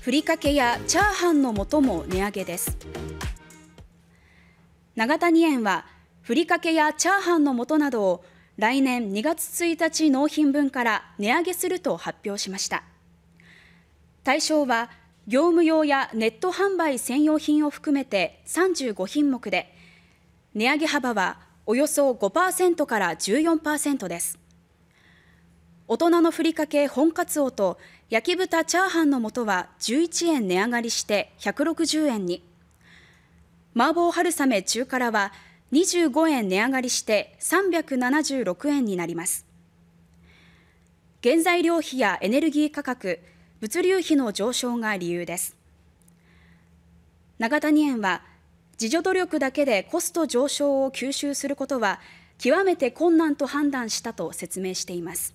ふりかけやチャーハンの素も値上げです永谷園はふりかけやチャーハンの素などを来年2月1日納品分から値上げすると発表しました対象は業務用やネット販売専用品を含めて35品目で値上げ幅はおよそ5%から14%です大人のふりかけ本カツオと焼き豚チャーハンの素は11円値上がりして160円に麻婆春雨中辛は25円値上がりして376円になります原材料費やエネルギー価格物流費の上昇が理由です永谷園は自助努力だけでコスト上昇を吸収することは極めて困難と判断したと説明しています